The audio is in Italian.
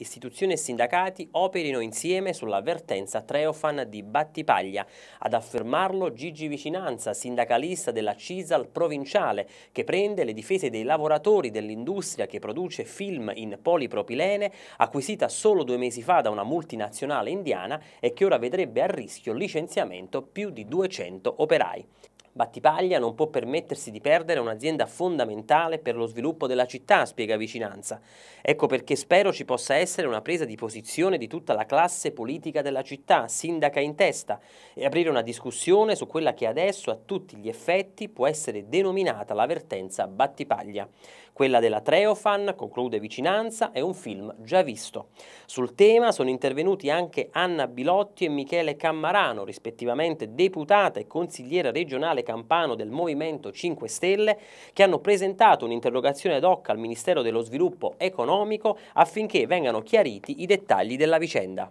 Istituzioni e sindacati operino insieme sull'avvertenza Treofan di Battipaglia. Ad affermarlo Gigi Vicinanza, sindacalista della CISAL provinciale, che prende le difese dei lavoratori dell'industria che produce film in polipropilene, acquisita solo due mesi fa da una multinazionale indiana e che ora vedrebbe a rischio licenziamento più di 200 operai. Battipaglia non può permettersi di perdere un'azienda fondamentale per lo sviluppo della città, spiega Vicinanza. Ecco perché spero ci possa essere una presa di posizione di tutta la classe politica della città, sindaca in testa, e aprire una discussione su quella che adesso a tutti gli effetti può essere denominata la vertenza Battipaglia. Quella della Treofan, conclude Vicinanza, è un film già visto. Sul tema sono intervenuti anche Anna Bilotti e Michele Cammarano, rispettivamente deputata e consigliera regionale Nazionale Campano del Movimento 5 Stelle che hanno presentato un'interrogazione ad hoc al Ministero dello Sviluppo Economico affinché vengano chiariti i dettagli della vicenda.